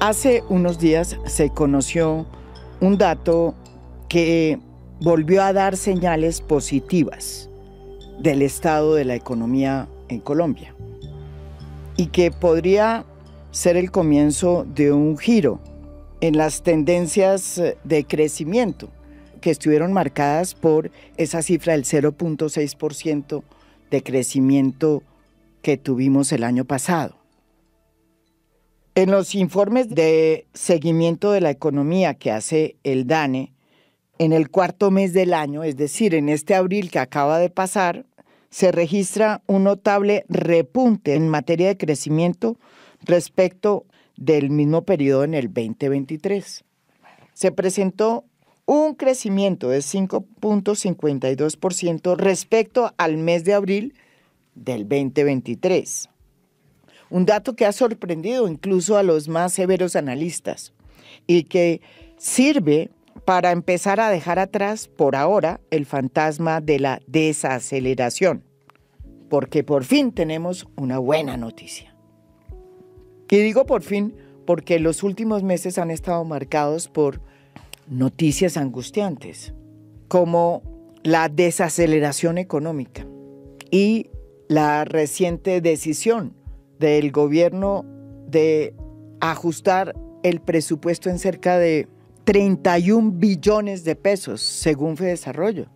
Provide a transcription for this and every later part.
Hace unos días se conoció un dato que volvió a dar señales positivas del estado de la economía en Colombia y que podría ser el comienzo de un giro en las tendencias de crecimiento que estuvieron marcadas por esa cifra del 0.6% de crecimiento que tuvimos el año pasado. En los informes de seguimiento de la economía que hace el DANE, en el cuarto mes del año, es decir, en este abril que acaba de pasar, se registra un notable repunte en materia de crecimiento respecto del mismo periodo en el 2023. Se presentó un crecimiento de 5.52% respecto al mes de abril del 2023. Un dato que ha sorprendido incluso a los más severos analistas y que sirve para empezar a dejar atrás por ahora el fantasma de la desaceleración, porque por fin tenemos una buena noticia. Y digo por fin porque los últimos meses han estado marcados por noticias angustiantes, como la desaceleración económica y la reciente decisión del gobierno de ajustar el presupuesto en cerca de 31 billones de pesos, según Desarrollo,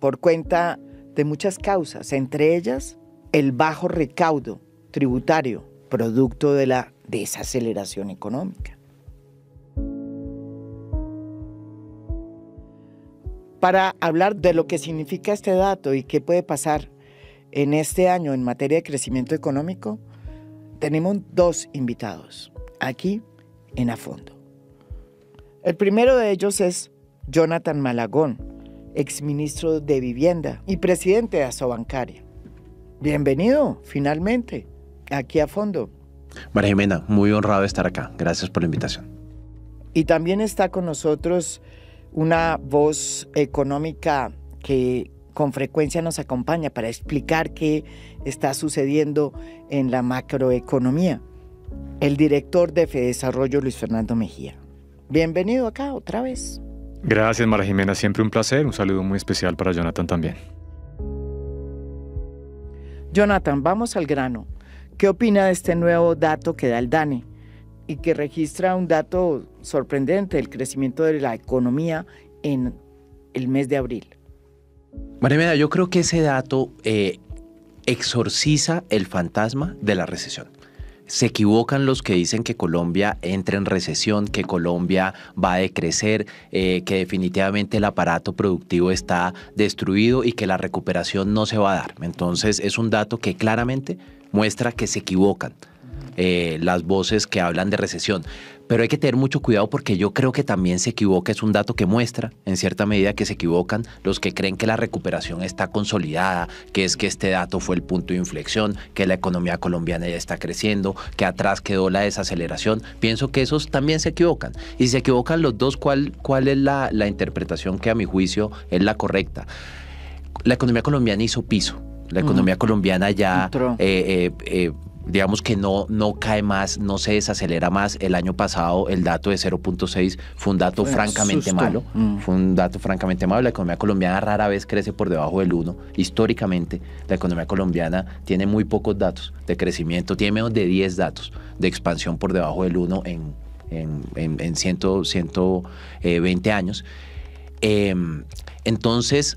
por cuenta de muchas causas, entre ellas el bajo recaudo tributario producto de la desaceleración económica. Para hablar de lo que significa este dato y qué puede pasar en este año en materia de crecimiento económico, tenemos dos invitados aquí en A Fondo. El primero de ellos es Jonathan Malagón, exministro de Vivienda y presidente de Asobancaria. Bienvenido, finalmente aquí a fondo. María Jimena, muy honrado de estar acá. Gracias por la invitación. Y también está con nosotros una voz económica que con frecuencia nos acompaña para explicar qué está sucediendo en la macroeconomía. El director de Desarrollo, Luis Fernando Mejía. Bienvenido acá otra vez. Gracias, Mara Jimena. Siempre un placer. Un saludo muy especial para Jonathan también. Jonathan, vamos al grano. ¿Qué opina de este nuevo dato que da el DANE y que registra un dato sorprendente, del crecimiento de la economía en el mes de abril? María yo creo que ese dato eh, exorciza el fantasma de la recesión. Se equivocan los que dicen que Colombia entra en recesión, que Colombia va a decrecer, eh, que definitivamente el aparato productivo está destruido y que la recuperación no se va a dar. Entonces es un dato que claramente muestra que se equivocan. Eh, las voces que hablan de recesión. Pero hay que tener mucho cuidado porque yo creo que también se equivoca, es un dato que muestra en cierta medida que se equivocan los que creen que la recuperación está consolidada, que es que este dato fue el punto de inflexión, que la economía colombiana ya está creciendo, que atrás quedó la desaceleración. Pienso que esos también se equivocan. Y si se equivocan los dos, ¿cuál, cuál es la, interpretación que a mi juicio es la correcta? La economía colombiana hizo piso. La economía colombiana ya eh, eh, eh digamos que no, no cae más, no se desacelera más. El año pasado el dato de 0.6 fue un dato francamente malo, mm. fue un dato francamente malo. La economía colombiana rara vez crece por debajo del 1. Históricamente, la economía colombiana tiene muy pocos datos de crecimiento, tiene menos de 10 datos de expansión por debajo del 1 en, en, en, 120 eh, años. Em, entonces,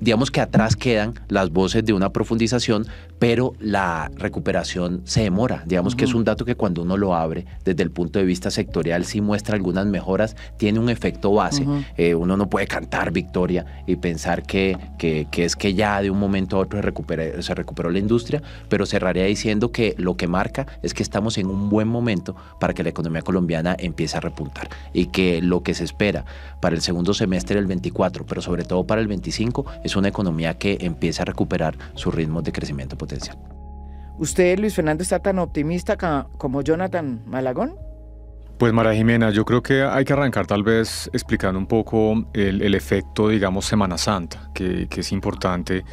digamos que atrás quedan las voces de una profundización, pero la recuperación se demora. Digamos que es un dato que cuando uno lo abre desde el punto de vista sectorial sí muestra algunas mejoras, tiene un efecto base. Eh, uno no puede cantar victoria y pensar que, que, es que ya de un momento a otro se, recuperó la industria, pero cerraría diciendo que lo que marca es que estamos en un buen momento para que la economía colombiana empiece a repuntar y que lo que se espera para el segundo semestre del 24, pero sobre todo para el 25, es una economía que empieza a recuperar su ritmo de crecimiento potencial. ¿Usted, Luis Fernando, está tan optimista como Jonathan Malagón? Pues Mara Jimena, yo creo que hay que arrancar tal vez explicando un poco el, efecto, digamos, Semana Santa, que, es importante.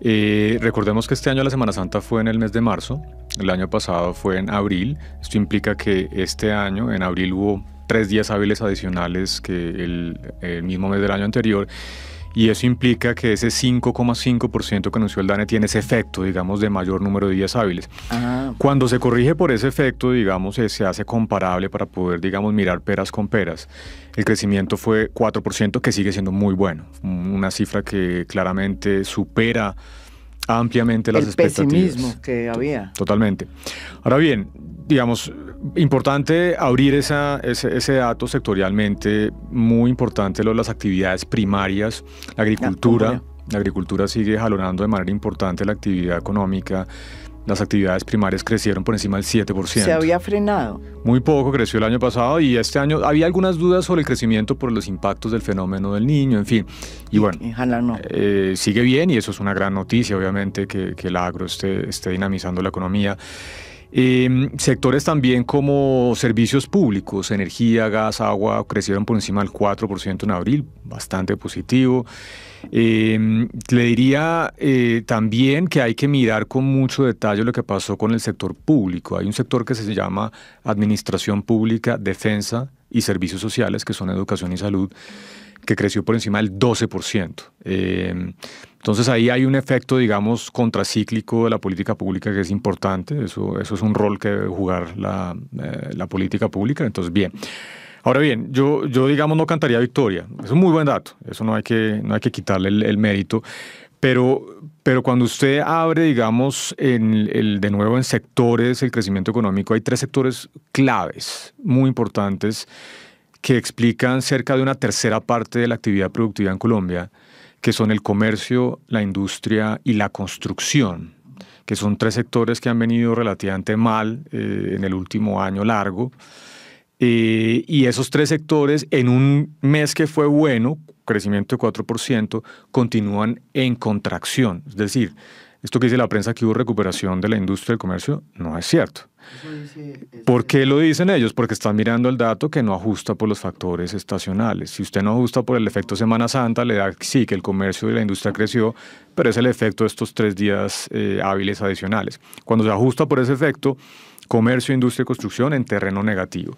Eh, recordemos que este año la Semana Santa fue en el mes de marzo, el año pasado fue en abril, esto implica que este año, en abril, hubo tres días hábiles adicionales que el mismo mes del año anterior y eso implica que ese 5,5% que anunció el DANE tiene ese efecto, digamos, de mayor número de días hábiles. Ah. Cuando se corrige por ese efecto, digamos, eh, se hace comparable para poder, digamos, mirar peras con peras. El crecimiento fue 4%, que sigue siendo muy bueno, mm, una cifra que claramente supera ampliamente las expectativas. que había. Totalmente. Ahora bien, digamos, importante abrir esa, ese, dato sectorialmente, muy importante las actividades primarias, la agricultura. La, agricultura sigue jalonando de manera importante la actividad económica, las actividades primarias crecieron por encima del 7%. Se había frenado. Muy poco creció el año pasado y este año había algunas dudas sobre el crecimiento por los impactos del fenómeno del niño, en fin. Y bueno, eh, sigue bien y eso es una gran noticia, obviamente, que, el agro esté, esté dinamizando la economía. Eh, sectores también como servicios públicos, energía, gas, agua, crecieron por encima del 4% en abril, bastante positivo. Em, le diría eh, también que hay que mirar con mucho detalle lo que pasó con el sector público. Hay un sector que se llama Administración Pública, Defensa y Servicios Sociales, que son educación y salud, que creció por encima del 12%. Entonces ahí hay un efecto, digamos, contracíclico de la política pública que es importante, eso, eso es un rol que debe jugar la, eh, la política pública, entonces bien. Ahora bien, yo, yo digamos no cantaría victoria, es un muy buen dato, eso no hay que, no hay que quitarle el, mérito, pero, pero cuando usted abre, digamos, el, de nuevo en sectores el crecimiento económico, hay tres sectores claves, muy importantes, que explican cerca de una tercera parte de la actividad productiva en Colombia que son el comercio, la industria y la construcción, que son tres sectores que han venido relativamente mal eh, en el último año largo. Eh, y esos tres sectores, en un mes que fue bueno, crecimiento de 4%, continúan en contracción. Es decir, esto que dice la prensa que hubo recuperación de la industria y el comercio no es cierto. Este, ¿Por qué lo dicen ellos? Porque están mirando el dato que no ajusta por los factores estacionales. Si usted no ajusta por el efecto Semana Santa, le da sí que el comercio y la industria creció, pero es el efecto de estos tres días eh, hábiles adicionales. Cuando se ajusta por ese efecto, comercio, industria y construcción en terreno negativo.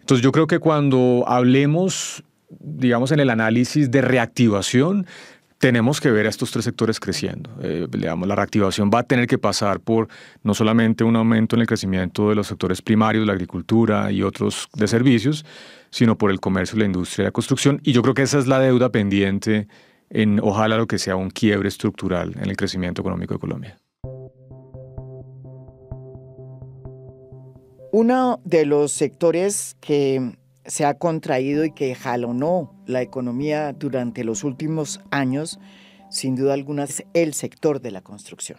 Entonces yo creo que cuando hablemos, digamos, en el análisis de reactivación, tenemos que ver a estos tres sectores creciendo. Eh, la reactivación va a tener que pasar por no solamente un aumento en el crecimiento de los sectores primarios, la agricultura y otros de servicios, sino por el comercio, la industria de la construcción. Y yo creo que esa es la deuda pendiente en ojalá lo que sea un quiebre estructural en el crecimiento económico de Colombia. Uno de los sectores que se ha contraído y que jalonó la economía durante los últimos años, sin duda alguna, es el sector de la construcción,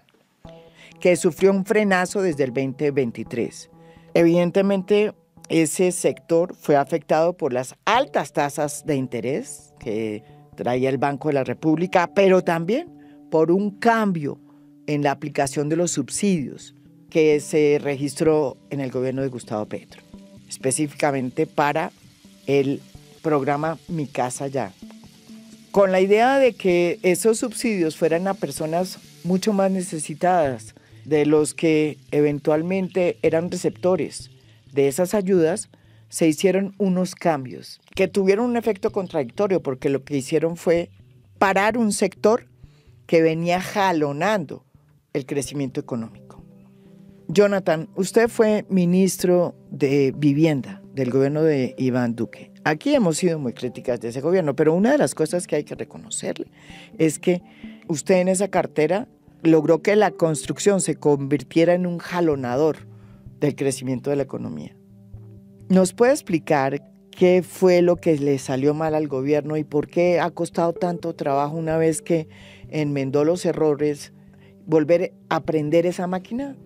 que sufrió un frenazo desde el 2023. Evidentemente, ese sector fue afectado por las altas tasas de interés que traía el Banco de la República, pero también por un cambio en la aplicación de los subsidios que se registró en el gobierno de Gustavo Petro específicamente para el programa Mi Casa Ya, con la idea de que esos subsidios fueran a personas mucho más necesitadas de los que eventualmente eran receptores de esas ayudas, se hicieron unos cambios que tuvieron un efecto contradictorio porque lo que hicieron fue parar un sector que venía jalonando el crecimiento económico. Jonathan, usted fue ministro de Vivienda del gobierno de Iván Duque. Aquí hemos sido muy críticas de ese gobierno, pero una de las cosas que hay que reconocerle es que usted en esa cartera logró que la construcción se convirtiera en un jalonador del crecimiento de la economía. ¿Nos puede explicar qué fue lo que le salió mal al gobierno y por qué ha costado tanto trabajo una vez que enmendó los errores volver a aprender esa máquina?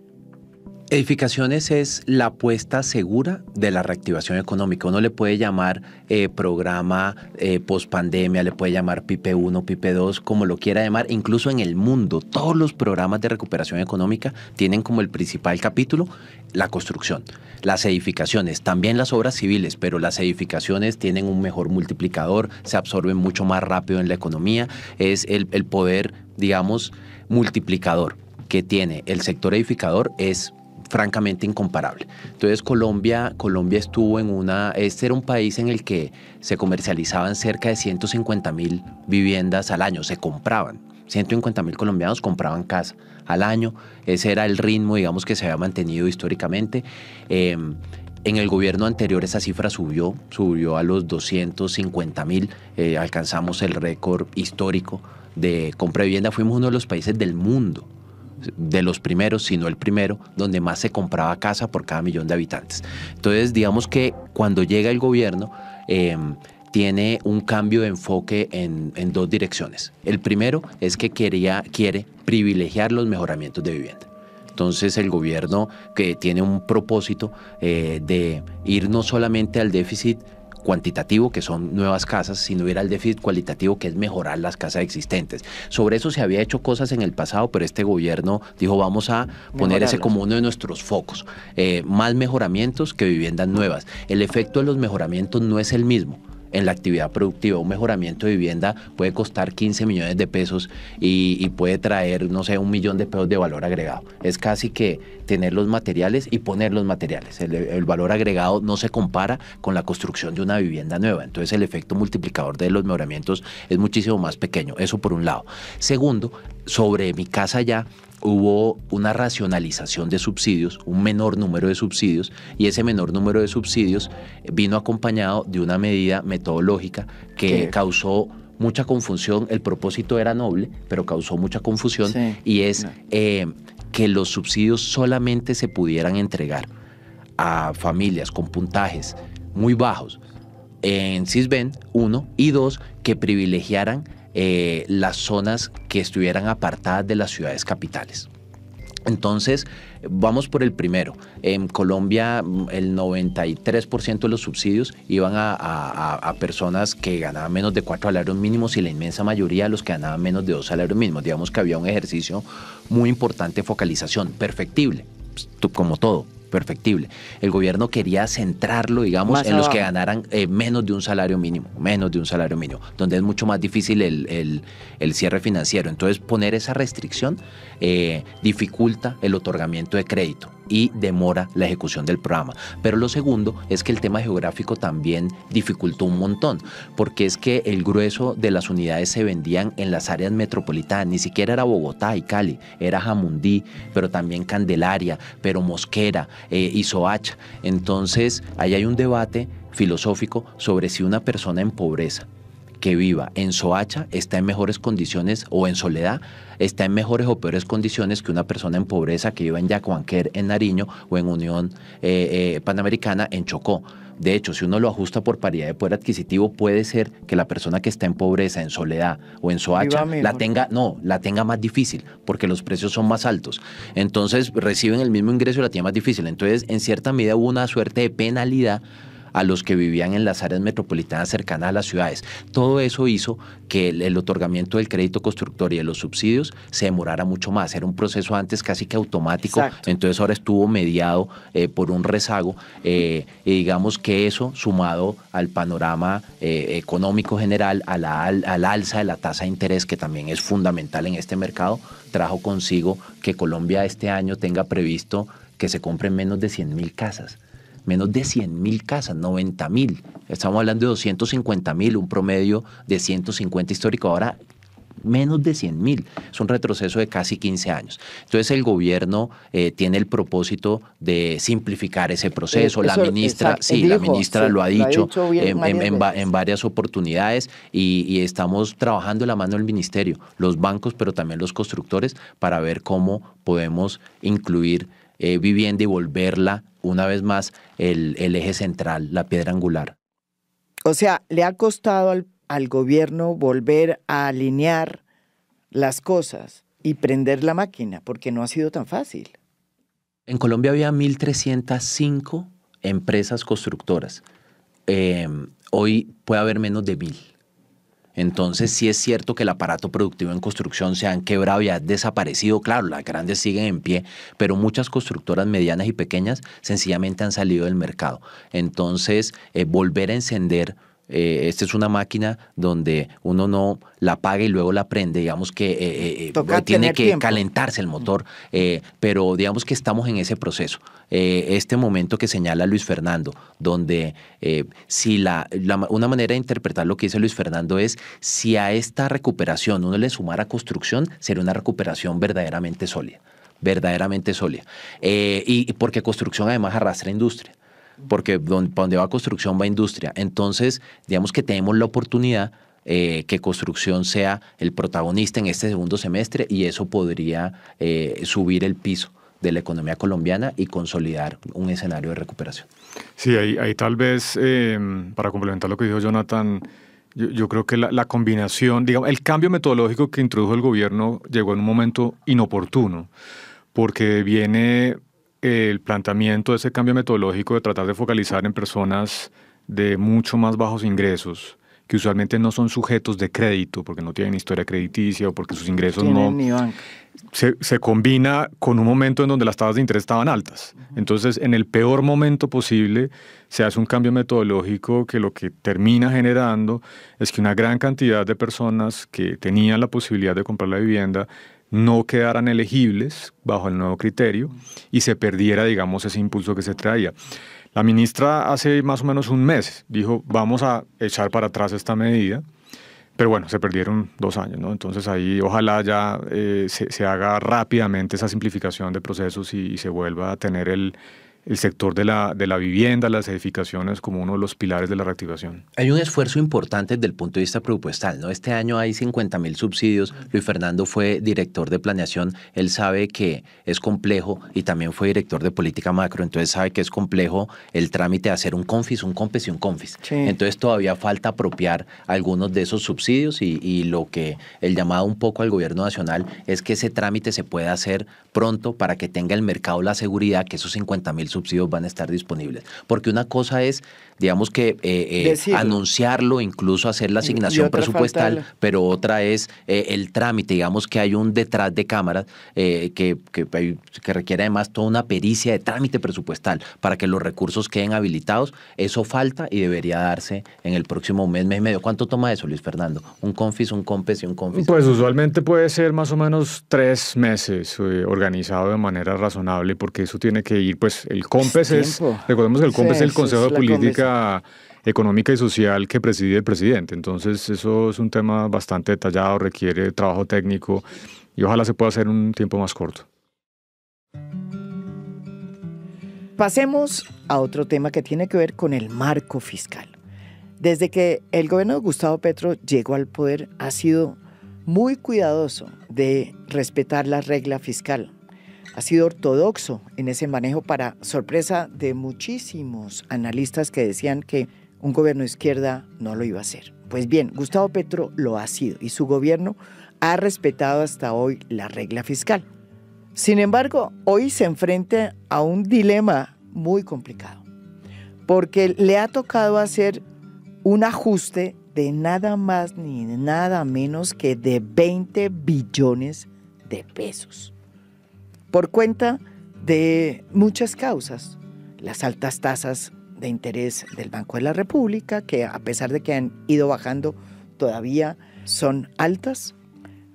Edificaciones es la apuesta segura de la reactivación económica. Uno le puede llamar eh, programa eh, post pandemia le puede llamar PIPE 1, PIPE 2, como lo quiera llamar. Incluso en el mundo, todos los programas de recuperación económica tienen como el principal capítulo la construcción, las edificaciones, también las obras civiles, pero las edificaciones tienen un mejor multiplicador, se absorben mucho más rápido en la economía. Es el, poder, digamos, multiplicador que tiene el sector edificador es francamente incomparable. Entonces Colombia, Colombia estuvo en una, este era un país en el que se comercializaban cerca de 150 mil viviendas al año, se compraban. 150 mil colombianos compraban casa al año, ese era el ritmo, digamos, que se había mantenido históricamente. Em, en el gobierno anterior esa cifra subió, subió a los 250 mil, eh, alcanzamos el récord histórico de compra de vivienda, fuimos uno de los países del mundo de los primeros, sino el primero, donde más se compraba casa por cada millón de habitantes. Entonces, digamos que cuando llega el gobierno, em, tiene un cambio de enfoque en, dos direcciones. El primero es que quería, quiere privilegiar los mejoramientos de vivienda. Entonces el gobierno que tiene un propósito eh, de ir no solamente al déficit cuantitativo, que son nuevas casas, sino hubiera el déficit cualitativo, que es mejorar las casas existentes. Sobre eso se había hecho cosas en el pasado, pero este gobierno dijo vamos a poner ese como uno de nuestros focos. Eh, más mejoramientos que viviendas nuevas. El efecto de los mejoramientos no es el mismo en la actividad productiva. Un mejoramiento de vivienda puede costar 15 millones de pesos y, puede traer, no sé, un millón de pesos de valor agregado. Es casi que tener los materiales y poner los materiales. el valor agregado no se compara con la construcción de una vivienda nueva. Entonces el efecto multiplicador de los mejoramientos es muchísimo más pequeño. Eso por un lado. Segundo, sobre mi casa ya hubo una racionalización de subsidios, un menor número de subsidios, y ese menor número de subsidios vino acompañado de una medida metodológica que causó mucha confusión. El propósito era noble, pero causó mucha confusión, y es eh, que los subsidios solamente se pudieran entregar a familias con puntajes muy bajos en CISBEN, uno, y dos, que privilegiaran eh, las zonas que estuvieran apartadas de las ciudades capitales. Entonces, vamos por el primero. En Colombia, mm, el 93% de los subsidios iban a, a, personas que ganaban menos de cuatro salarios mínimos y la inmensa mayoría de los que ganaban menos de dos salarios mínimos. Digamos que había un ejercicio muy importante de focalización, perfectible, pues, como todo perfectible. El gobierno quería centrarlo, digamos, en los que ganaran eh, menos de un salario mínimo, menos de un salario mínimo, donde es mucho más difícil el, el, cierre financiero. Entonces, poner esa restricción eh, dificulta el otorgamiento de crédito y demora la ejecución del programa. Pero lo segundo es que el tema geográfico también dificultó un montón, porque es que el grueso de las unidades se vendían en las áreas metropolitanas, ni siquiera era Bogotá y Cali, era Jamundí, pero también Candelaria, pero Mosquera eh, y Soacha. Entonces, ahí hay un debate filosófico sobre si una persona en pobreza que viva en Soacha está en mejores condiciones o en Soledad está en mejores o peores condiciones que una persona en pobreza que viva en Yacuanquer, en Nariño o en Unión eh, eh, Panamericana, en Chocó. De hecho, si uno lo ajusta por paridad de poder adquisitivo, puede ser que la persona que está en pobreza, en soledad o en soacha, la tenga, no, la tenga más difícil, porque los precios son más altos. Entonces reciben el mismo ingreso y la tiene más difícil. Entonces, en cierta medida hubo una suerte de penalidad a los que vivían en las áreas metropolitanas cercanas a las ciudades. Todo eso hizo que el, otorgamiento del crédito constructor y de los subsidios se demorara mucho más. Era un proceso antes casi que automático, entonces ahora estuvo mediado eh, por un rezago eh, y digamos que eso sumado al panorama eh, económico general, a la, al alza de la tasa de interés que también es fundamental en este mercado, trajo consigo que Colombia este año tenga previsto que se compren menos de 100 mil casas menos de 100 mil casas, 90 mil. Estamos hablando de 250 mil, un promedio de 150 histórico. Ahora menos de 100 mil. Es un retroceso de casi 15 años. Entonces el gobierno eh, tiene el propósito de simplificar ese proceso. la eh, ministra, sí, la ministra lo ha dicho, en, varias oportunidades y, estamos trabajando la mano del ministerio, los bancos, pero también los constructores para ver cómo podemos incluir eh, vivienda y volverla una vez más el, eje central, la piedra angular. O sea, le ha costado al, gobierno volver a alinear las cosas y prender la máquina, porque no ha sido tan fácil. En Colombia había 1.305 empresas constructoras. Em, hoy puede haber menos de 1.000. Entonces si es cierto que el aparato productivo en construcción se han quebrado y ha desaparecido. Claro, las grandes siguen en pie, pero muchas constructoras medianas y pequeñas sencillamente han salido del mercado. Entonces, eh, volver a encender eh, esta es una máquina donde uno no la apaga y luego la prende, digamos que eh, eh, tiene que calentarse el motor, pero digamos que estamos en ese proceso. este momento que señala Luis Fernando, donde si la, una manera de interpretar lo que dice Luis Fernando es si a esta recuperación uno le sumara construcción, sería una recuperación verdaderamente sólida, verdaderamente sólida. y porque construcción además arrastra industria porque donde, donde va construcción va industria. Entonces, digamos que tenemos la oportunidad eh, que construcción sea el protagonista en este segundo semestre y eso podría eh, subir el piso de la economía colombiana y consolidar un escenario de recuperación. Sí, ahí, tal vez, em, para complementar lo que dijo Jonathan, yo, creo que la, la, combinación, digamos, el cambio metodológico que introdujo el gobierno llegó en un momento inoportuno, porque viene el planteamiento de ese cambio metodológico de tratar de focalizar en personas de mucho más bajos ingresos, que usualmente no son sujetos de crédito porque no tienen historia crediticia o porque sus ingresos no... se, se, combina con un momento en donde las tasas de interés estaban altas. Entonces, en el peor momento posible, se hace un cambio metodológico que lo que termina generando es que una gran cantidad de personas que tenían la posibilidad de comprar la vivienda no quedaran elegibles bajo el nuevo criterio y se perdiera, digamos, ese impulso que se traía. La ministra hace más o menos un mes dijo, vamos a echar para atrás esta medida, pero bueno, se perdieron dos años, ¿no? Entonces ahí ojalá ya eh, se, haga rápidamente esa simplificación de procesos y se vuelva a tener el, el sector de la, de la vivienda, las edificaciones, como uno de los pilares de la reactivación. Hay un esfuerzo importante desde el punto de vista presupuestal, ¿no? Este año hay 50 mil subsidios. Luis Fernando fue director de planeación. Él sabe que es complejo y también fue director de política macro, entonces sabe que es complejo el trámite de hacer un confis, un compes y un confis. Entonces todavía falta apropiar algunos de esos subsidios y, lo que el llamado un poco al gobierno nacional es que ese trámite se pueda hacer pronto para que tenga el mercado la seguridad que esos 50 mil subsidios van a estar disponibles. Porque una cosa es digamos que eh, eh, anunciarlo, incluso hacer la asignación presupuestal, pero otra es eh, el trámite, digamos que hay un detrás de cámaras que, que, requiere además toda una pericia de trámite presupuestal para que los recursos queden habilitados. Eso falta y debería darse en el próximo mes, mes y medio. ¿Cuánto toma eso, Luis Fernando? ¿Un confis, un compes y un confis? Pues usualmente puede ser más o menos tres meses organizado de manera razonable porque eso tiene que ir, pues el compes es, recordemos que el compes es el Consejo de Política económica y social que preside el presidente. Entonces, eso es un tema bastante detallado, requiere trabajo técnico y ojalá se pueda hacer en un tiempo más corto. Pasemos a otro tema que tiene que ver con el marco fiscal. Desde que el gobierno de Gustavo Petro llegó al poder, ha sido muy cuidadoso de respetar la regla fiscal ha sido ortodoxo en ese manejo para sorpresa de muchísimos analistas que decían que un gobierno izquierda no lo iba a hacer. Pues bien, Gustavo Petro lo ha sido y su gobierno ha respetado hasta hoy la regla fiscal. Sin embargo, hoy se enfrenta a un dilema muy complicado, porque le ha tocado hacer un ajuste de nada más ni nada menos que de 20 billones de pesos por cuenta de muchas causas. Las altas tasas de interés del Banco de la República, que a pesar de que han ido bajando, todavía son altas,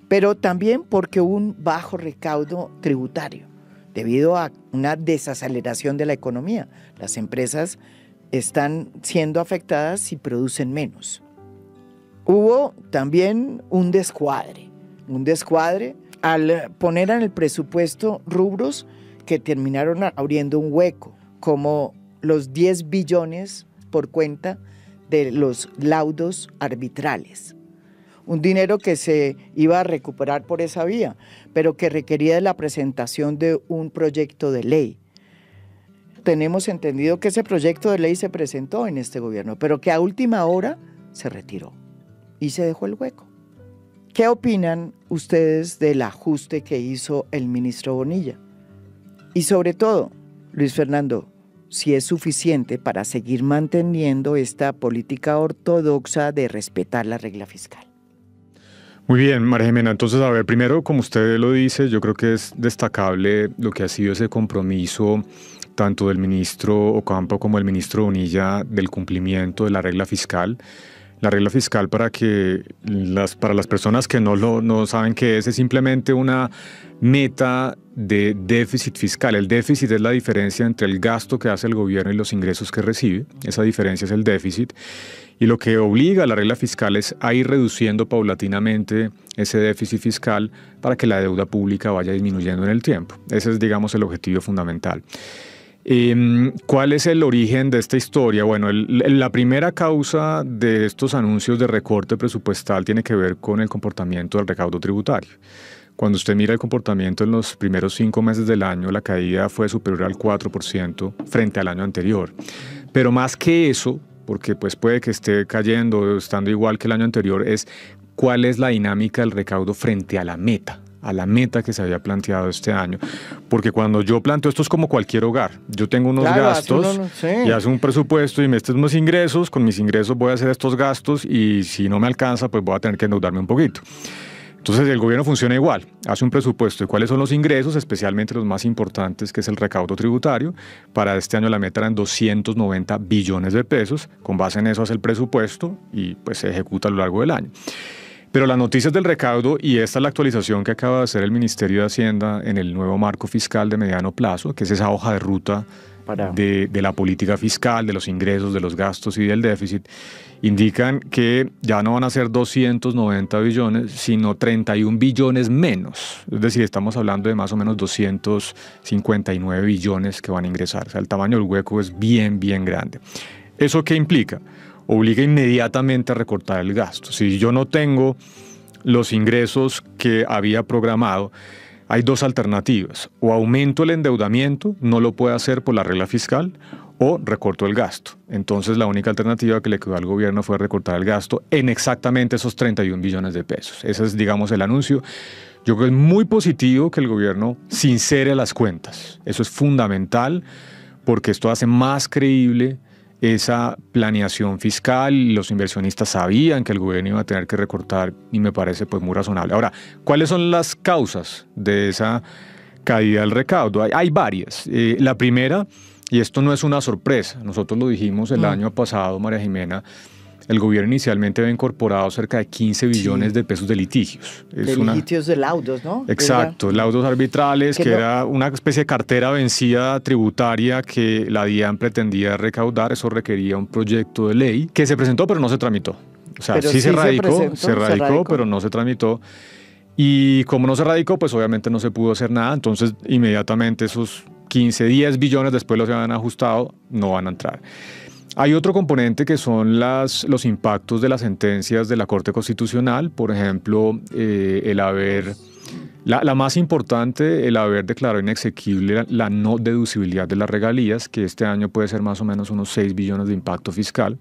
pero también porque hubo un bajo recaudo tributario debido a una desaceleración de la economía. Las empresas están siendo afectadas y producen menos. Hubo también un descuadre, un descuadre al poner en el presupuesto rubros que terminaron abriendo un hueco, como los 10 billones por cuenta de los laudos arbitrales. Un dinero que se iba a recuperar por esa vía, pero que requería de la presentación de un proyecto de ley. Tenemos entendido que ese proyecto de ley se presentó en este gobierno, pero que a última hora se retiró y se dejó el hueco. ¿Qué opinan ustedes del ajuste que hizo el ministro Bonilla? Y sobre todo, Luis Fernando, si es suficiente para seguir manteniendo esta política ortodoxa de respetar la regla fiscal. Muy bien, María Jimena. Entonces, a ver, primero, como usted lo dice, yo creo que es destacable lo que ha sido ese compromiso tanto del ministro Ocampo como del ministro Bonilla del cumplimiento de la regla fiscal. La regla fiscal para que las, para las personas que no lo no saben qué es, es simplemente una meta de déficit fiscal. El déficit es la diferencia entre el gasto que hace el gobierno y los ingresos que recibe. Esa diferencia es el déficit. Y lo que obliga a la regla fiscal es a ir reduciendo paulatinamente ese déficit fiscal para que la deuda pública vaya disminuyendo en el tiempo. Ese es, digamos, el objetivo fundamental. Em, ¿Cuál es el origen de esta historia? Bueno, la primera causa de estos anuncios de recorte presupuestal tiene que ver con el comportamiento del recaudo tributario. Cuando usted mira el comportamiento en los primeros cinco meses del año, la caída fue superior al 4% frente al año anterior. Pero más que eso, porque pues puede que esté cayendo, o estando igual que el año anterior, es cuál es la dinámica del recaudo frente a la meta a la meta que se había planteado este año. Porque cuando yo planteo esto es como cualquier hogar. Yo tengo unos gastos y hace un presupuesto y me estos unos ingresos, con mis ingresos voy a hacer estos gastos y si no me alcanza pues voy a tener que endeudarme un poquito. Entonces el gobierno funciona igual, hace un presupuesto Y cuáles son los ingresos, especialmente los más importantes, que es el recaudo tributario. Para este año la meta eran 290 billones de pesos, con base en eso hace el presupuesto y pues se ejecuta a lo largo del año. Pero las noticias del recaudo, y esta es la actualización que acaba de hacer el Ministerio de Hacienda en el nuevo marco fiscal de mediano plazo, que es esa hoja de ruta de, de la política fiscal, de los ingresos, de los gastos y del déficit, indican que ya no van a ser 290 billones, sino 31 billones menos. Es decir, estamos hablando de más o menos 259 billones que van a ingresar. O sea, el tamaño del hueco es bien, bien grande. ¿Eso qué implica? obliga inmediatamente a recortar el gasto. Si yo no tengo los ingresos que había programado, hay dos alternativas. O aumento el endeudamiento, no lo puede hacer por la regla fiscal, o recorto el gasto. Entonces la única alternativa que le quedó al gobierno fue recortar el gasto en exactamente esos 31 billones de pesos. Ese es, digamos, el anuncio. Yo creo que es muy positivo que el gobierno sincere las cuentas. Eso es fundamental porque esto hace más creíble esa planeación fiscal, los inversionistas sabían que el gobierno iba a tener que recortar y me parece pues muy razonable. Ahora, ¿cuáles son las causas de esa caída del recaudo? Hay, varias. Eh, la primera, y esto no es una sorpresa, nosotros lo dijimos el mm. año pasado, María Jimena, el gobierno inicialmente había incorporado cerca de 15 billones de pesos de litigios. de litigios de laudos, ¿no? Exacto, laudos arbitrales, que, era una especie de cartera vencida tributaria que la DIAN pretendía recaudar. Eso requería un proyecto de ley que se presentó, pero no se tramitó. O sea, sí, se, radicó, se, radicó, se radicó, pero no se tramitó. Y como no se radicó, pues obviamente no se pudo hacer nada. Entonces, inmediatamente esos 15, 10 billones después los habían ajustado, no van a entrar. Hay otro componente que son las, los impactos de las sentencias de la Corte Constitucional, por ejemplo, eh, el haber, la, la, más importante, el haber declarado inexequible la, no deducibilidad de las regalías, que este año puede ser más o menos unos 6 billones de impacto fiscal.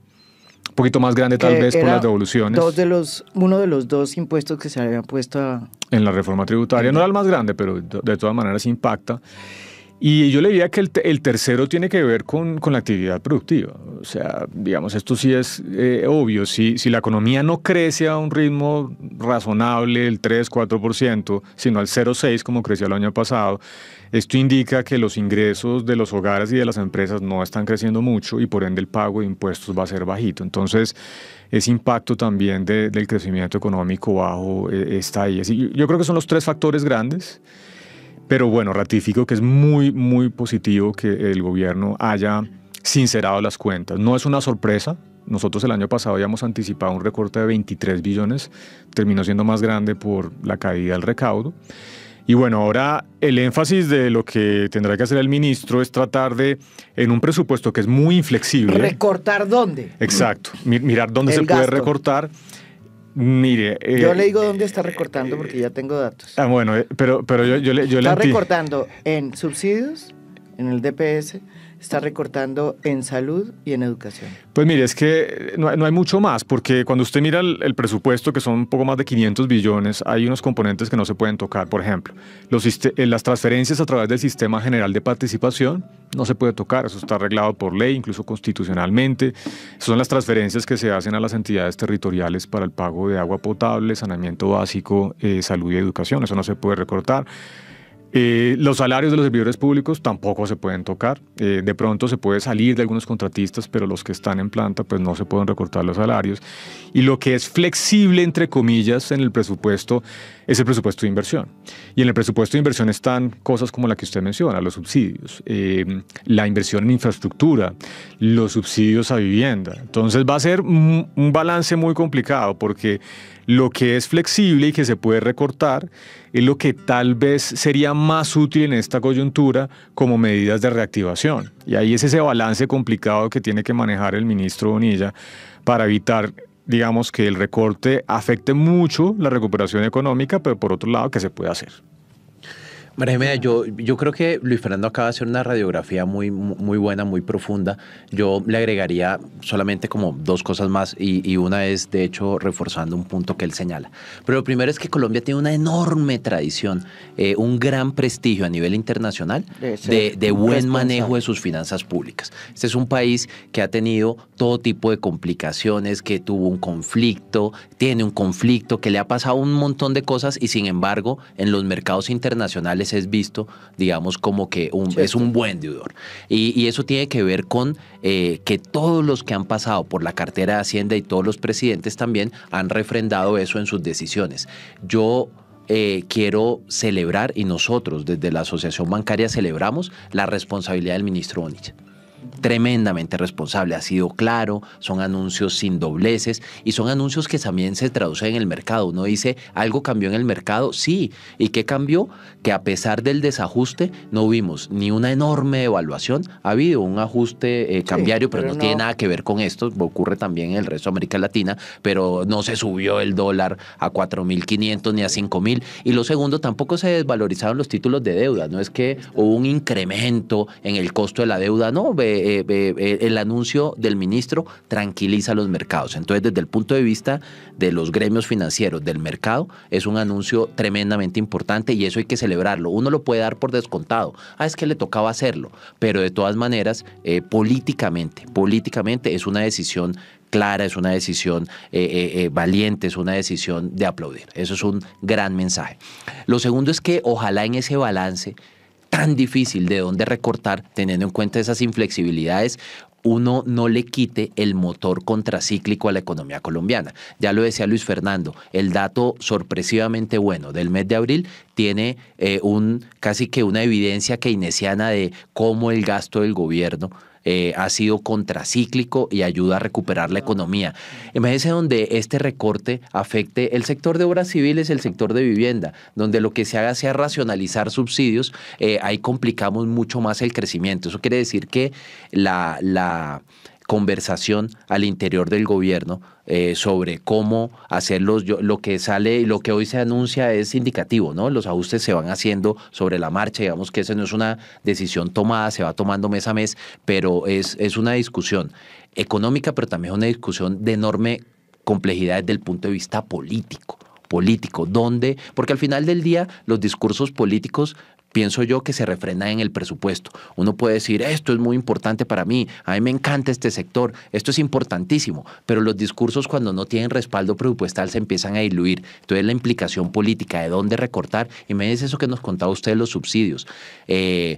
Un poquito más grande tal vez por las devoluciones. Dos de los, uno de los dos impuestos que se habían puesto en la reforma tributaria. No era el más grande, pero de todas maneras impacta. Y yo le diría que el, tercero tiene que ver con, con, la actividad productiva. O sea, digamos, esto sí es eh, obvio. Si, si la economía no crece a un ritmo razonable, el 3-4%, sino al 0,6% como creció el año pasado, esto indica que los ingresos de los hogares y de las empresas no están creciendo mucho y por ende el pago de impuestos va a ser bajito. Entonces, ese impacto también del crecimiento económico bajo eh, está ahí. yo creo que son los tres factores grandes. Pero bueno, ratifico que es muy, muy positivo que el gobierno haya sincerado las cuentas. No es una sorpresa. Nosotros el año pasado habíamos anticipado un recorte de 23 billones, terminó siendo más grande por la caída del recaudo. Y bueno, ahora el énfasis de lo que tendrá que hacer el ministro es tratar de, en un presupuesto que es muy inflexible. ¿Recortar dónde? Exacto, mirar dónde se puede recortar Mire. Eh, yo le digo dónde está recortando porque ya tengo datos. Ah, bueno, eh, pero, pero yo, yo, le, Está recortando en subsidios, en el DPS, está recortando en salud y en educación? Pues mire, es que no, hay mucho más, porque cuando usted mira el, presupuesto, que son un poco más de 500 billones, hay unos componentes que no se pueden tocar. Por ejemplo, los, eh, las transferencias a través del Sistema General de Participación no se puede tocar, eso está arreglado por ley, incluso constitucionalmente. Son las transferencias que se hacen a las entidades territoriales para el pago de agua potable, saneamiento básico, eh, salud y educación, eso no se puede recortar. Eh, los salarios de los servidores públicos tampoco se pueden tocar. Eh, de pronto se puede salir de algunos contratistas, pero los que están en planta pues no se pueden recortar los salarios. Y lo que es flexible, entre comillas, en el presupuesto es el presupuesto de inversión. Y en el presupuesto de inversión están cosas como la que usted menciona, los subsidios, eh, la inversión en infraestructura, los subsidios a vivienda. Entonces va a ser un balance muy complicado porque lo que es flexible y que se puede recortar es lo que tal vez sería más útil en esta coyuntura como medidas de reactivación. Y ahí es ese balance complicado que tiene que manejar el ministro Bonilla para evitar digamos que el recorte afecte mucho la recuperación económica, pero por otro lado que se puede hacer. María yo, creo que Luis Fernando acaba de hacer una radiografía muy, muy buena, muy profunda. Yo le agregaría solamente como dos cosas más y, una es, de hecho, reforzando un punto que él señala. Pero lo primero es que Colombia tiene una enorme tradición, eh, un gran prestigio a nivel internacional de buen manejo de sus finanzas públicas. Este es un país que ha tenido todo tipo de complicaciones, que tuvo un conflicto, tiene un conflicto, que le ha pasado un montón de cosas y sin embargo en los mercados internacionales es visto, digamos, como que es un buen deudor. Y, eso tiene que ver con eh, que todos los que han pasado por la cartera de Hacienda y todos los presidentes también han refrendado eso en sus decisiones. Yo... Eh, quiero celebrar y nosotros desde la Asociación Bancaria celebramos la responsabilidad del ministro Bonilla tremendamente responsable, ha sido claro, son anuncios sin dobleces y son anuncios que también se traducen en el mercado. Uno dice, algo cambió en el mercado, sí, ¿y qué cambió? Que a pesar del desajuste no vimos ni una enorme devaluación, ha habido un ajuste eh, cambiario, pero, no, tiene nada que ver con esto, ocurre también en el resto de América Latina, pero no se subió el dólar a 4.500 ni a 5.000 y lo segundo, tampoco se desvalorizaron los títulos de deuda, no es que hubo un incremento en el costo de la deuda, no, eh, el anuncio del ministro tranquiliza los mercados. Entonces, desde el punto de vista de los gremios financieros, del mercado, es un anuncio tremendamente importante y eso hay que celebrarlo. Uno lo puede dar por descontado. Ah, es que le tocaba hacerlo. Pero de todas maneras, eh, políticamente, políticamente es una decisión clara, es una decisión eh, valiente, es una decisión de aplaudir. Eso es un gran mensaje. Lo segundo es que ojalá en ese balance tan difícil de dónde recortar, teniendo en cuenta esas inflexibilidades, uno no le quite el motor contracíclico a la economía colombiana. Ya lo decía Luis Fernando, el dato sorpresivamente bueno del mes de abril tiene eh, un, casi que una evidencia keynesiana de cómo el gasto del gobierno eh, ha sido contracíclico y ayuda a recuperar la economía. Imagínense donde este recorte afecte el sector de obras civiles, el sector de vivienda, donde lo que se haga sea racionalizar subsidios, eh, ahí complicamos mucho más el crecimiento. Eso quiere decir que la, la conversación al interior del gobierno eh, sobre cómo hacerlos. lo que sale, y lo que hoy se anuncia es indicativo, ¿no? Los ajustes se van haciendo sobre la marcha, digamos que esa no es una decisión tomada, se va tomando mes a mes, pero es, es una discusión económica, pero también es una discusión de enorme complejidad desde el punto de vista político político, donde, porque al final del día los discursos políticos pienso yo, que se refrena en el presupuesto. Uno puede decir, esto es muy importante para mí, a mí me encanta este sector, esto es importantísimo, pero los discursos cuando no tienen respaldo presupuestal se empiezan a diluir. Entonces la implicación política de dónde recortar, y me dice eso que nos contaba usted de los subsidios. Eh,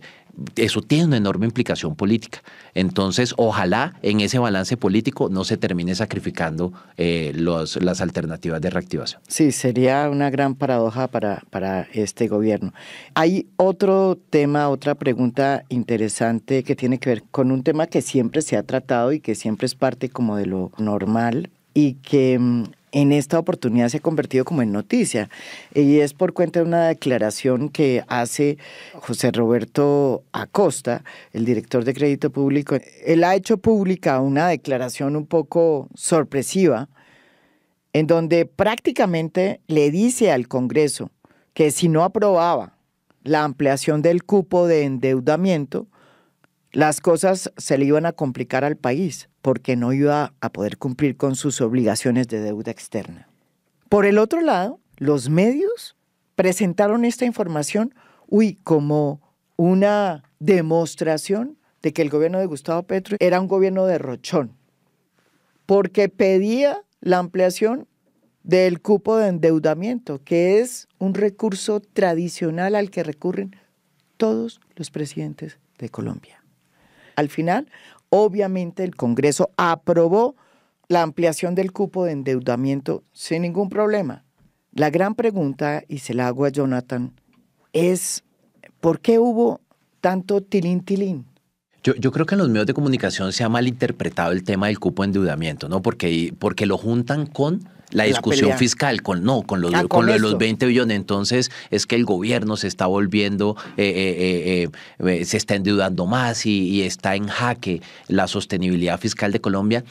eso tiene una enorme implicación política. Entonces, ojalá en ese balance político no se termine sacrificando eh, los, las alternativas de reactivación. Sí, sería una gran paradoja para, para este gobierno. Hay otro tema, otra pregunta interesante que tiene que ver con un tema que siempre se ha tratado y que siempre es parte como de lo normal y que mm, en esta oportunidad se ha convertido como en noticia. Y es por cuenta de una declaración que hace José Roberto Acosta, el director de Crédito Público. Él ha hecho pública una declaración un poco sorpresiva, en donde prácticamente le dice al Congreso que si no aprobaba la ampliación del cupo de endeudamiento, las cosas se le iban a complicar al país porque no iba a poder cumplir con sus obligaciones de deuda externa. Por el otro lado, los medios presentaron esta información, uy, como una demostración de que el gobierno de Gustavo Petro era un gobierno de rochón, porque pedía la ampliación del cupo de endeudamiento, que es un recurso tradicional al que recurren todos los presidentes de Colombia. Al final, obviamente el Congreso aprobó la ampliación del cupo de endeudamiento sin ningún problema. La gran pregunta, y se la hago a Jonathan, es ¿por qué hubo tanto tilín tilín? Yo, creo que en los medios de comunicación se ha malinterpretado el tema del cupo de endeudamiento, ¿no? Porque, porque lo juntan con la discusión fiscal, con no, con, los, ah, con, lo de los 20 billones. Entonces es que el gobierno se está volviendo, eh, eh, eh, se está endeudando más y, está en jaque la sostenibilidad fiscal de Colombia.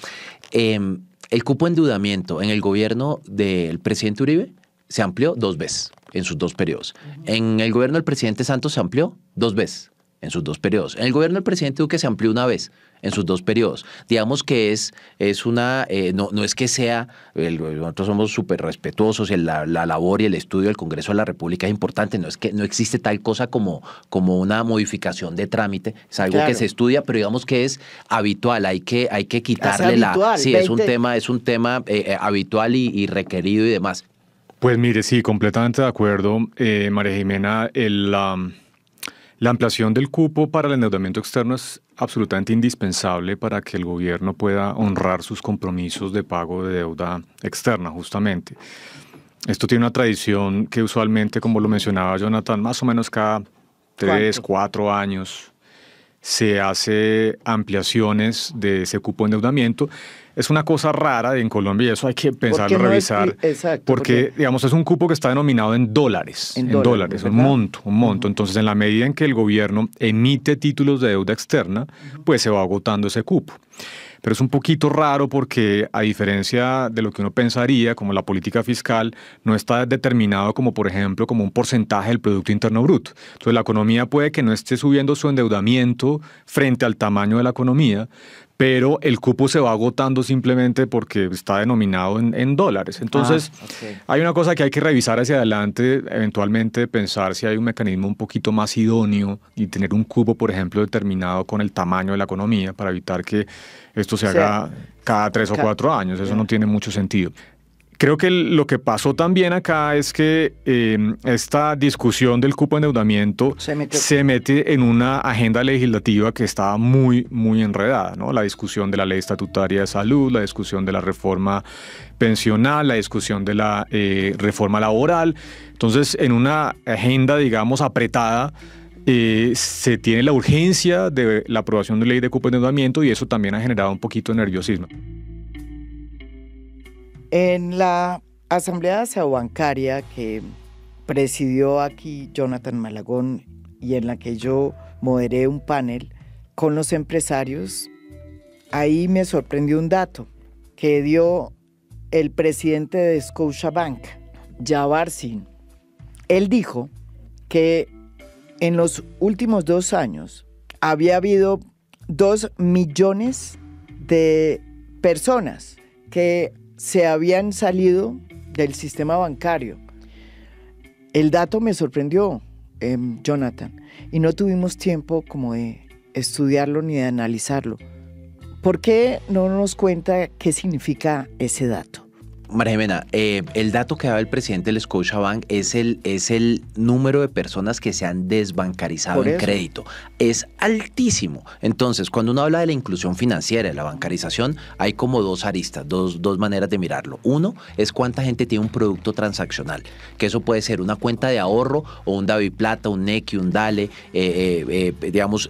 Em, el cupo endeudamiento en el gobierno del presidente Uribe se amplió dos veces en sus dos periodos. En el gobierno del presidente Santos se amplió dos veces en sus dos periodos. En el gobierno del presidente Duque se amplió una vez en sus dos periodos. Digamos que es, es una, eh, no, no es que sea, nosotros somos súper respetuosos, el, la, labor y el estudio del Congreso de la República es importante, no es que no existe tal cosa como, como una modificación de trámite, es algo que se estudia, pero digamos que es habitual, hay que, hay que quitarle la... Sí, es un tema, es un tema eh, eh, habitual y, requerido y demás. Pues mire, sí, completamente de acuerdo, María Jimena. la, la ampliación del cupo para el endeudamiento externo es absolutamente indispensable para que el gobierno pueda honrar sus compromisos de pago de deuda externa, justamente. Esto tiene una tradición que usualmente, como lo mencionaba Jonathan, más o menos cada tres, cuatro años se hace ampliaciones de ese cupo de endeudamiento es una cosa rara en Colombia y eso hay que pensarlo, revisar. porque, digamos, es un cupo que está denominado en dólares. En, dólares, un monto, un monto. Entonces, en la medida en que el gobierno emite títulos de deuda externa, pues se va agotando ese cupo pero es un poquito raro porque a diferencia de lo que uno pensaría, como la política fiscal no está determinado como por ejemplo como un porcentaje del producto interno bruto. Entonces la economía puede que no esté subiendo su endeudamiento frente al tamaño de la economía, pero el cupo se va agotando simplemente porque está denominado en, dólares. Ah, Entonces, hay una cosa que hay que revisar hacia adelante, eventualmente pensar si hay un mecanismo un poquito más idóneo y tener un cupo, por ejemplo, determinado con el tamaño de la economía para evitar que esto se haga cada tres o cuatro años. Eso no tiene mucho sentido. Creo que lo que pasó también acá es que em, esta discusión del cupo endeudamiento se, mete en una agenda legislativa que estaba muy, muy enredada, ¿no? La discusión de la ley estatutaria de salud, la discusión de la reforma pensional, la discusión de la eh, reforma laboral. Entonces, en una agenda, digamos, apretada, eh, se tiene la urgencia de la aprobación de ley de cupo de endeudamiento y eso también ha generado un poquito de nerviosismo. En la asamblea bancaria que presidió aquí Jonathan Malagón y en la que yo moderé un panel con los empresarios, ahí me sorprendió un dato que dio el presidente de Scotiabank, Bank, sin Él dijo que en los últimos dos años había habido dos millones de personas que se habían salido del sistema bancario. El dato me sorprendió, em, Jonathan, y no tuvimos tiempo como de estudiarlo ni de analizarlo. ¿Por qué no nos cuenta qué significa ese dato? María eh, el dato que da el presidente del Scotiabank es el, es el número de personas que se han desbancarizado en crédito. Es altísimo. Entonces, cuando uno habla de la inclusión financiera, de la bancarización, hay como dos aristas, dos, dos maneras de mirarlo. Uno es cuánta gente tiene un producto transaccional, que eso puede ser una cuenta de ahorro o un David Plata, un Neki, un Dale, eh, eh, digamos...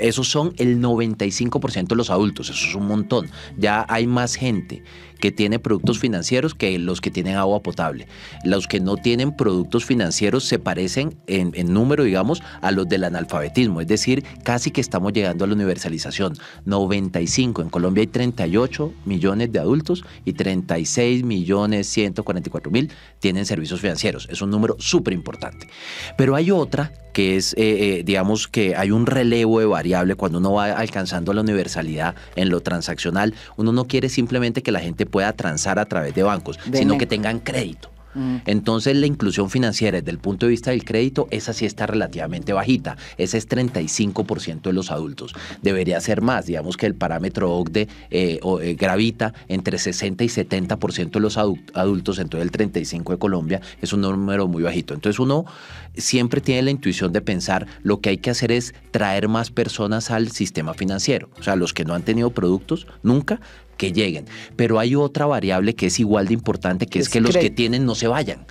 esos son el 95% de los adultos, eso es un montón. Ya hay más gente que tiene productos financieros que los que tienen agua potable. Los que no tienen productos financieros se parecen en, número, digamos, a los del analfabetismo, es decir, casi que estamos llegando a la universalización. 95, en Colombia hay 38 millones de adultos y 36 millones 144 mil tienen servicios financieros. Es un número súper importante. Pero hay otra que es, eh, eh, digamos, que hay un relevo de variable cuando uno va alcanzando la universalidad en lo transaccional. Uno no quiere simplemente que la gente pueda transar a través de bancos, sino que tengan crédito. Mm. Entonces la inclusión financiera desde el punto de vista del crédito, esa sí está relativamente bajita. Ese es 35% de los adultos. Debería ser más. Digamos que el parámetro OCDE eh, eh, gravita entre 60 y 70% de los adultos. Entonces el 35% de Colombia es un número muy bajito. Entonces uno siempre tiene la intuición de pensar lo que hay que hacer es traer más personas al sistema financiero. O sea, los que no han tenido productos nunca, que lleguen. Pero hay otra variable que es igual de importante, que es, que los que tienen no se vayan.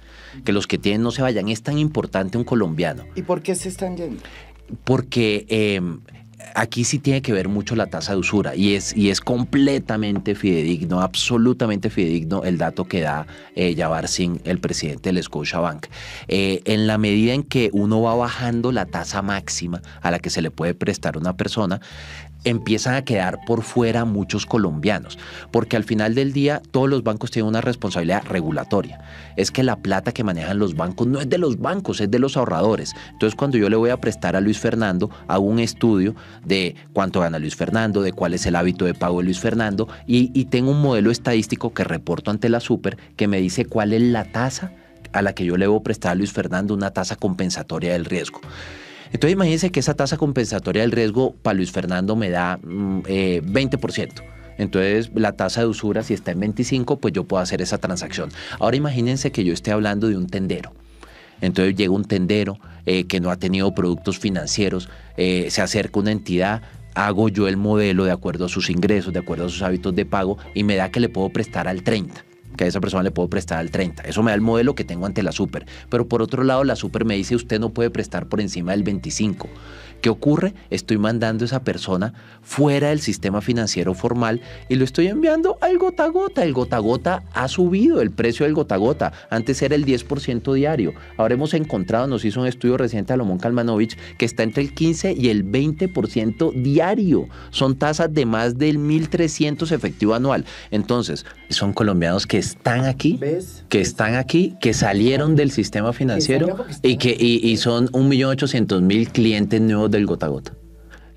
Que los que tienen no se vayan. Es tan importante un colombiano. ¿Y por qué se están yendo? Porque... Em, aquí sí tiene que ver mucho la tasa de usura y es, y es completamente fidedigno, absolutamente fidedigno el dato que da eh, el presidente del Scotiabank. Bank. Eh, en la medida en que uno va bajando la tasa máxima a la que se le puede prestar una persona, empiezan a quedar por fuera muchos colombianos, porque al final del día todos los bancos tienen una responsabilidad regulatoria. Es que la plata que manejan los bancos no es de los bancos, es de los ahorradores. Entonces cuando yo le voy a prestar a Luis Fernando, hago un estudio de cuánto gana Luis Fernando, de cuál es el hábito de pago de Luis Fernando, y, tengo un modelo estadístico que reporto ante la Super que me dice cuál es la tasa a la que yo le voy a prestar a Luis Fernando una tasa compensatoria del riesgo. Entonces imagínense que esa tasa compensatoria del riesgo para Luis Fernando me da 20%. Mm, eh, Entonces, la tasa de usura, si está en 25, pues yo puedo hacer esa transacción. Ahora imagínense que yo esté hablando de un tendero. Entonces llega un tendero eh, que no ha tenido productos financieros, eh, se acerca una entidad, hago yo el modelo de acuerdo a sus ingresos, de acuerdo a sus hábitos de pago y me da que le puedo prestar al 30 que a esa persona le puedo prestar al 30. Eso me da el modelo que tengo ante la super. Pero por otro lado, la super me dice usted no puede prestar por encima del 25. ¿Qué ocurre? Estoy mandando a esa persona fuera del sistema financiero formal y lo estoy enviando al gota a gota. El gota gota ha subido, el precio del gota gota. Antes era el 10% diario. Ahora hemos encontrado, nos hizo un estudio reciente Alomón Kalmanovich, que está entre el 15 y el 20% diario. Son tasas de más del 1.300 efectivo anual. Entonces, son colombianos que están aquí, que están aquí, que salieron del sistema financiero y que y, y son 1.800.000 clientes nuevos del gota gota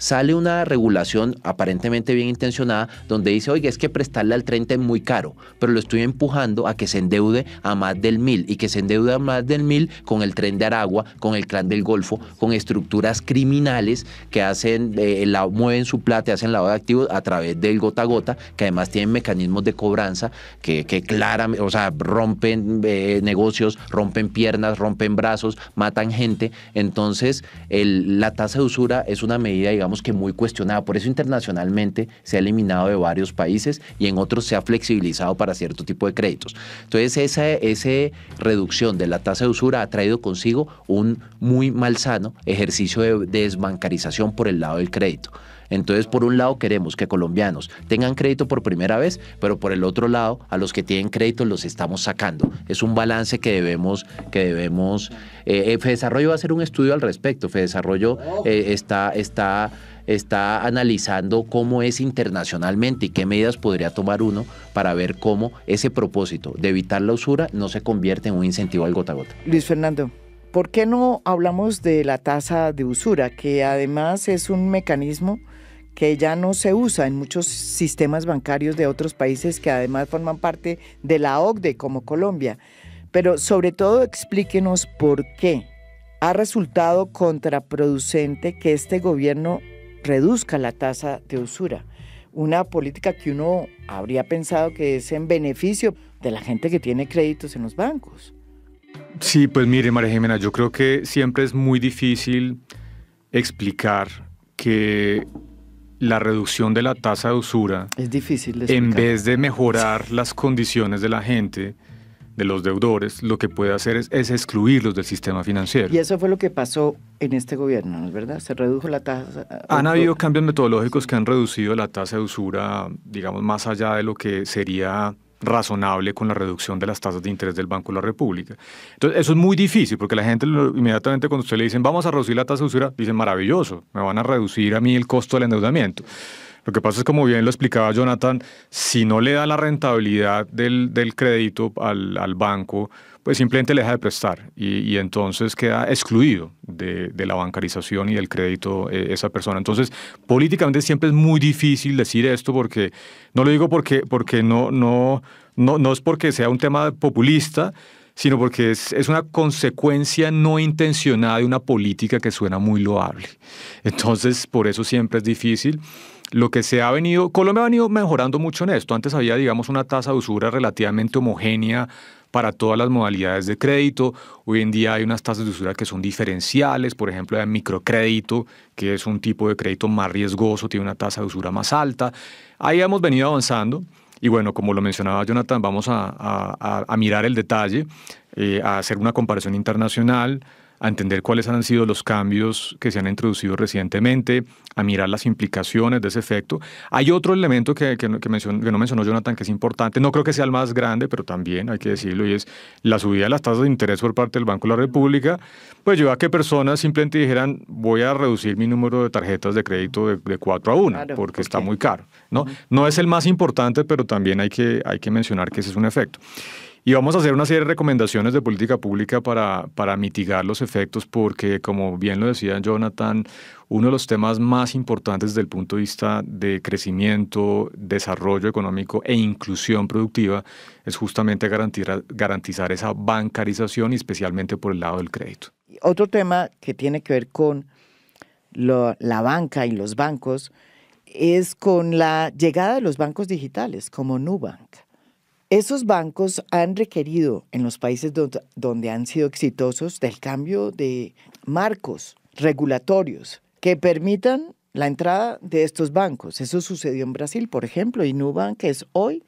sale una regulación aparentemente bien intencionada donde dice, oiga, es que prestarle al 30 es muy caro, pero lo estoy empujando a que se endeude a más del mil y que se endeude a más del mil con el tren de Aragua, con el clan del Golfo, con estructuras criminales que hacen, eh, la, mueven su plata, hacen lavado de activos a través del gota gota, que además tienen mecanismos de cobranza que, claramente, o sea, rompen eh, negocios, rompen piernas, rompen brazos, matan gente. Entonces, la tasa de usura es una medida, digamos, que muy cuestionada. Por eso internacionalmente se ha eliminado de varios países y en otros se ha flexibilizado para cierto tipo de créditos. Entonces, esa, esa reducción de la tasa de usura ha traído consigo un muy malsano ejercicio de desbancarización por el lado del crédito. Entonces, por un lado, queremos que colombianos tengan crédito por primera vez, pero por el otro lado, a los que tienen crédito los estamos sacando. Es un balance que debemos, que debemos. Eh, eh Desarrollo va a hacer un estudio al respecto. Fedesarrollo eh, está, está está analizando cómo es internacionalmente y qué medidas podría tomar uno para ver cómo ese propósito de evitar la usura no se convierte en un incentivo al gota a gota. Luis Fernando, ¿por qué no hablamos de la tasa de usura, que además es un mecanismo que ya no se usa en muchos sistemas bancarios de otros países que además forman parte de la OCDE como Colombia. Pero sobre todo explíquenos por qué ha resultado contraproducente que este gobierno reduzca la tasa de usura. Una política que uno habría pensado que es en beneficio de la gente que tiene créditos en los bancos. Sí, pues mire, María Jimena, yo creo que siempre es muy difícil explicar que la reducción de la tasa de usura, es difícil en vez de mejorar las condiciones de la gente, de los deudores, lo que puede hacer es, excluirlos del sistema financiero. Y eso fue lo que pasó en este gobierno, ¿no es verdad? Se redujo la tasa. Eh, han habido cambios metodológicos que han reducido la tasa de usura, digamos, más allá de lo que sería razonable con la reducción de las tasas de interés del Banco de la República. Entonces, eso es muy difícil porque la gente inmediatamente cuando usted le dicen vamos a reducir la tasa de usura, dicen maravilloso, me van a reducir a mí el costo del endeudamiento. Lo que pasa es, como bien lo explicaba Jonathan, si no le da la rentabilidad del, crédito al, al banco, pues simplemente le deja de prestar y, entonces queda excluido de, la bancarización y del crédito eh, esa persona. Entonces, políticamente siempre es muy difícil decir esto porque, no lo digo porque, porque no, no, no, es porque sea un tema populista, sino porque es, es, una consecuencia no intencionada de una política que suena muy loable. Entonces, por eso siempre es difícil. Lo que se ha venido, Colombia ha venido mejorando mucho en esto. Antes había, digamos, una tasa de usura relativamente homogénea para todas las modalidades de crédito. Hoy en día hay unas tasas de usura que son diferenciales, por ejemplo, el microcrédito, que es un tipo de crédito más riesgoso, tiene una tasa de usura más alta. Ahí hemos venido avanzando. Y bueno, como lo mencionaba Jonathan, vamos a, mirar el detalle, eh, a hacer una comparación internacional, a entender cuáles han sido los cambios que se han introducido recientemente, a mirar las implicaciones de ese efecto. Hay otro elemento que, mencionó, que no mencionó Jonathan que es importante, no creo que sea el más grande, pero también hay que decirlo, y es la subida de las tasas de interés por parte del Banco de la República, pues lleva a que personas simplemente dijeran, voy a reducir mi número de tarjetas de crédito de, cuatro a una, porque, está muy caro. ¿no? no es el más importante, pero también hay que, hay que mencionar que ese es un efecto. Y vamos a hacer una serie de recomendaciones de política pública para, para mitigar los efectos, porque como bien lo decía Jonathan, uno de los temas más importantes desde el punto de vista de crecimiento, desarrollo económico e inclusión productiva es justamente garantizar, esa bancarización especialmente por el lado del crédito. Otro tema que tiene que ver con la banca y los bancos es con la llegada de los bancos digitales como Nubank. Esos bancos han requerido en los países donde, han sido exitosos del cambio de marcos regulatorios que permitan la entrada de estos bancos. Eso sucedió en Brasil, por ejemplo, y Nubank es hoy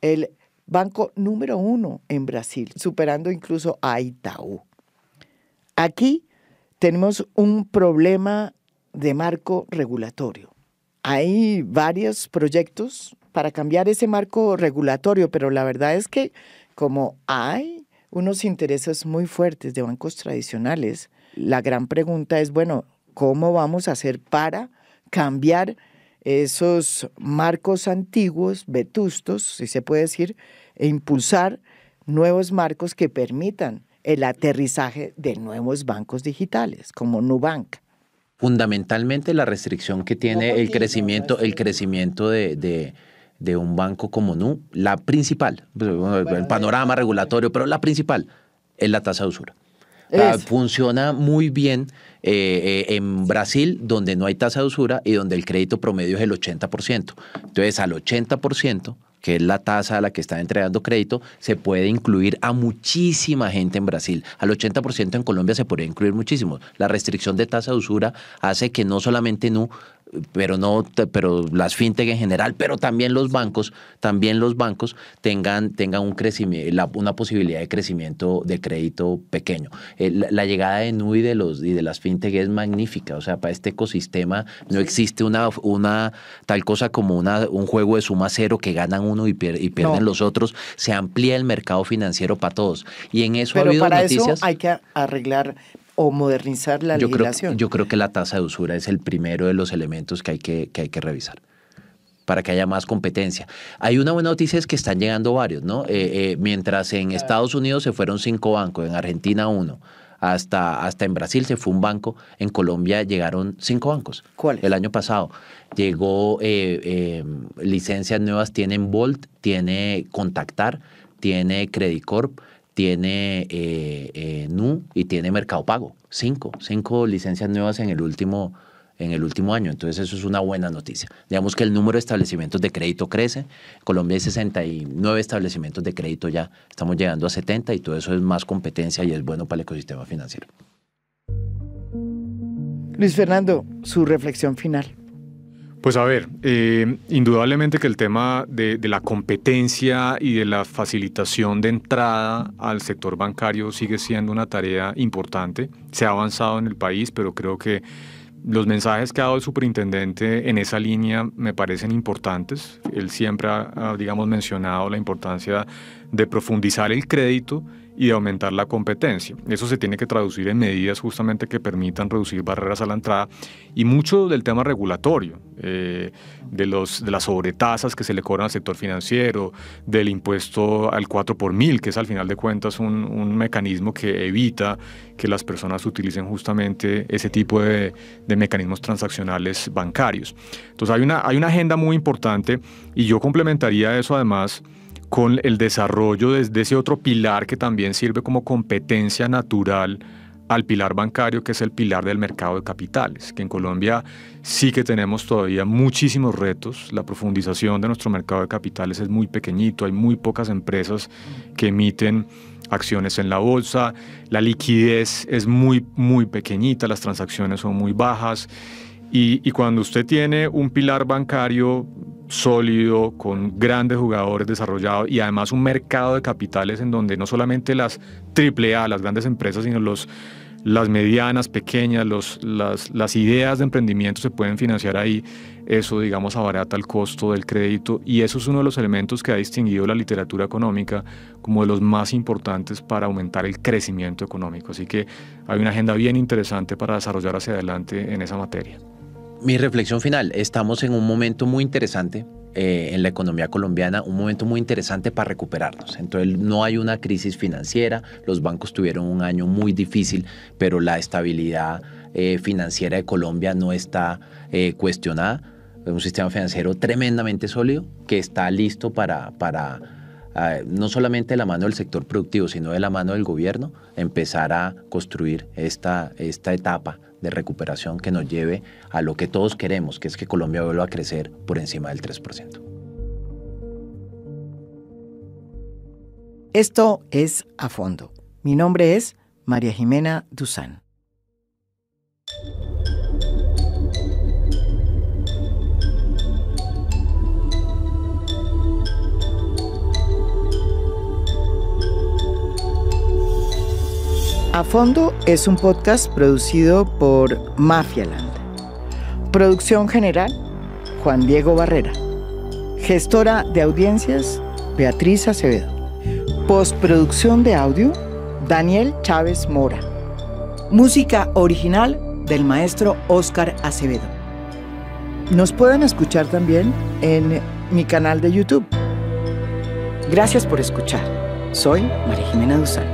el banco número uno en Brasil, superando incluso a Itaú. Aquí tenemos un problema de marco regulatorio. Hay varios proyectos para cambiar ese marco regulatorio, pero la verdad es que como hay unos intereses muy fuertes de bancos tradicionales, la gran pregunta es, bueno, ¿cómo vamos a hacer para cambiar esos marcos antiguos, vetustos, si se puede decir, e impulsar nuevos marcos que permitan el aterrizaje de nuevos bancos digitales, como Nubank. Fundamentalmente la restricción que tiene el crecimiento, el crecimiento de, de de un banco como NU, la principal, pues, el panorama eh, regulatorio, pero la principal es la tasa de usura. Ah, funciona muy bien eh, eh, en Brasil, donde no hay tasa de usura y donde el crédito promedio es el 80%. Entonces, al 80%, que es la tasa a la que está entregando crédito, se puede incluir a muchísima gente en Brasil. Al 80% en Colombia se podría incluir muchísimo. La restricción de tasa de usura hace que no solamente NU pero no, pero las fintech en general, pero también los bancos, también los bancos tengan, tengan un crecimiento, una posibilidad de crecimiento de crédito pequeño. Eh, la, llegada de NUI y de los y de las fintech es magnífica. O sea, para este ecosistema no existe una, una tal cosa como una, un juego de suma cero que ganan uno y, pierden los otros. Se amplía el mercado financiero para todos. Y en eso ha habido para Eso hay que arreglar o modernizar la legislación. yo creo que la tasa de usura es el primero de los elementos que hay que, hay que revisar para que haya más competencia. Hay una buena noticia es que están llegando varios, ¿no? Eh, eh, mientras en Estados Unidos se fueron cinco bancos, en Argentina uno, hasta, hasta en Brasil se fue un banco, en Colombia llegaron cinco bancos. ¿Cuál? El año pasado. Llegó eh, licencias nuevas, tienen Volt, tiene Contactar, tiene Credit Corp tiene eh, eh, Nu y tiene Mercado Pago. Cinco, cinco licencias nuevas en el último en el último año. Entonces eso es una buena noticia. Digamos que el número de establecimientos de crédito crece. Colombia hay 69 establecimientos de crédito ya. Estamos llegando a 70 y todo eso es más competencia y es bueno para el ecosistema financiero. Luis Fernando, su reflexión final. Pues a ver, eh, indudablemente que el tema de, la competencia y de la facilitación de entrada al sector bancario sigue siendo una tarea importante. Se ha avanzado en el país, pero creo que los mensajes que ha dado el superintendente en esa línea me parecen importantes. Él siempre ha, digamos, mencionado la importancia de profundizar el crédito y de aumentar la competencia. Eso se tiene que traducir en medidas justamente que permitan reducir barreras a la entrada y mucho del tema regulatorio, eh, de, los, de las sobretasas que se le cobran al sector financiero, del impuesto al 4 por mil, que es al final de cuentas un, mecanismo que evita que las personas utilicen justamente ese tipo de, de, mecanismos transaccionales bancarios. Entonces hay una, hay una agenda muy importante y yo complementaría eso además con el desarrollo de, ese otro pilar que también sirve como competencia natural al pilar bancario, que es el pilar del mercado de capitales, que en Colombia sí que tenemos todavía muchísimos retos. La profundización de nuestro mercado de capitales es muy pequeñito, hay muy pocas empresas que emiten acciones en la bolsa, la liquidez es muy, muy pequeñita, las transacciones son muy bajas. Y, y cuando usted tiene un pilar bancario sólido, con grandes jugadores desarrollados y además un mercado de capitales en donde no solamente las AAA, las grandes empresas, sino los, las medianas, pequeñas, las ideas de emprendimiento se pueden financiar ahí. Eso, digamos, abarata el costo del crédito y eso es uno de los elementos que ha distinguido la literatura económica como de los más importantes para aumentar el crecimiento económico. Así que hay una agenda bien interesante para desarrollar hacia adelante en esa materia. Mi reflexión final, estamos en un momento muy interesante eh, en la economía colombiana, un momento muy interesante para recuperarnos. Entonces no hay una crisis financiera, los bancos tuvieron un año muy difícil, pero la estabilidad eh, financiera de Colombia no está eh, cuestionada. Es un sistema financiero tremendamente sólido que está listo para, para no solamente de la mano del sector productivo, sino de la mano del gobierno, empezar a construir esta, esta etapa de recuperación que nos lleve a lo que todos queremos, que es que Colombia vuelva a crecer por encima del 3%. Esto es A Fondo. Mi nombre es María Jimena Duzán. A Fondo es un podcast producido por Mafialand. Producción general, Juan Diego Barrera. Gestora de audiencias, Beatriz Acevedo. Postproducción de audio, Daniel Chávez Mora. Música original del maestro Oscar Acevedo. Nos pueden escuchar también en mi canal de YouTube. Gracias por escuchar. Soy María Jimena Dussán.